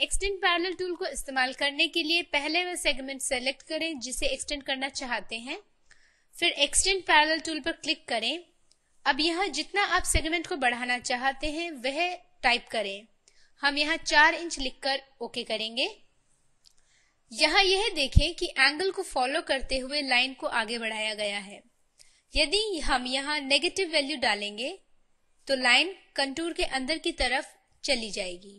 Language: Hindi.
एक्सटेंड पैरेलल टूल को इस्तेमाल करने के लिए पहले वह सेगमेंट सेलेक्ट करें जिसे एक्सटेंड करना चाहते हैं फिर एक्सटेंड पैरेलल टूल पर क्लिक करें अब यहाँ जितना आप सेगमेंट को बढ़ाना चाहते हैं वह टाइप करें हम यहाँ चार इंच लिखकर ओके करेंगे यहाँ यह देखें कि एंगल को फॉलो करते हुए लाइन को आगे बढ़ाया गया है यदि हम यहाँ नेगेटिव वैल्यू डालेंगे तो लाइन कंटूर के अंदर की तरफ चली जाएगी